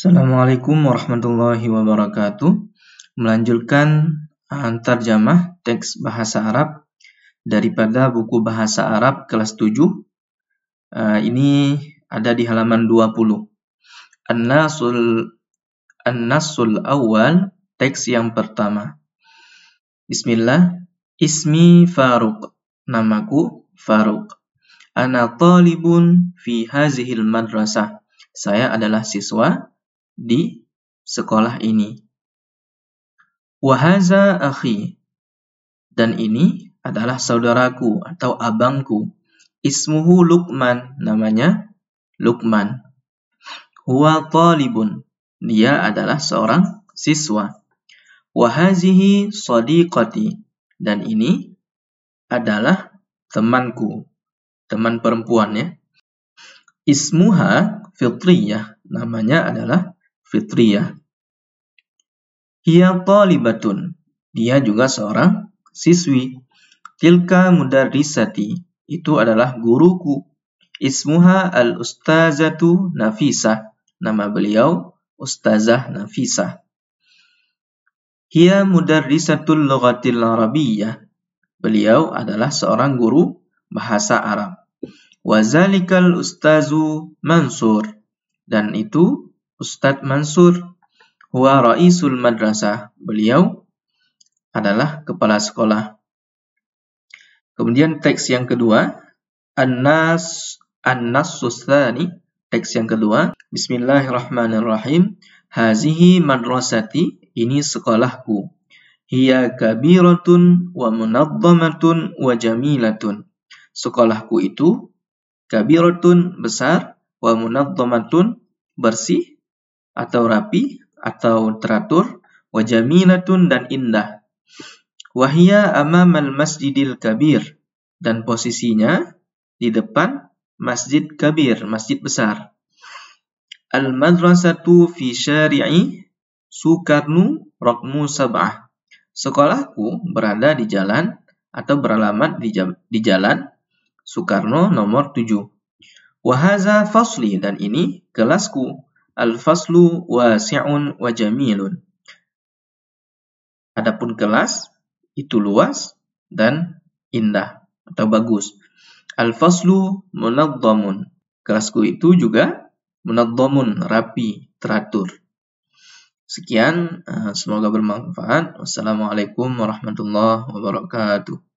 Assalamualaikum warahmatullahi wabarakatuh. Melanjutkan ah, antar jamah teks bahasa Arab daripada buku bahasa Arab kelas 7. Ah, ini ada di halaman 20. An-Nasul an awal, teks yang pertama. Bismillah, ismi Faruk. Namaku Faruk. Ana talibun fi hazihil madrasah. Saya adalah siswa di sekolah ini. Wahaza akhi. Dan ini adalah saudaraku atau abangku. Ismuhu Lukman. Namanya Lukman. Huwa talibun. Dia adalah seorang siswa. Wahazihi sadiqati. Dan ini adalah temanku. Teman perempuannya. Ismuha fitriyah. Namanya adalah fitriyah. Hiya talibatun. Dia juga seorang siswi. Tilka mudarrisati. Itu adalah guruku. Ismuha al-ustazatu Nafisah. Nama beliau Ustazah Nafisah. Hiya mudarrisatul lughatil arabiyyah. Beliau adalah seorang guru bahasa Arab. Wazalikal ustazu Mansur. Dan itu Ustad Mansur huwa ra'isul madrasah. Beliau adalah kepala sekolah. Kemudian teks yang kedua, An-Nas an Sustani. Teks yang kedua, Bismillahirrahmanirrahim. Hazihi madrasati, ini sekolahku. Hiya kabiratun wa munadzamatun wa jamilatun. Sekolahku itu kabiratun besar wa munadzamatun bersih atau rapi atau teratur wa jamilatun dan indah wahia amamal masjidil kabir dan posisinya di depan masjid kabir masjid besar al madrasatu fi syari'i Sukarnu Rokmu Sabah. Sekolahku berada di jalan atau beralamat di, jam, di jalan Soekarno nomor 7. Wahaza Fasli dan ini kelasku Al-faslu wasi'un wa jamilun. Adapun kelas itu luas dan indah atau bagus. Al-faslu Kelasku itu juga munaddamun, rapi, teratur. Sekian, eh, semoga bermanfaat. Wassalamualaikum warahmatullahi wabarakatuh.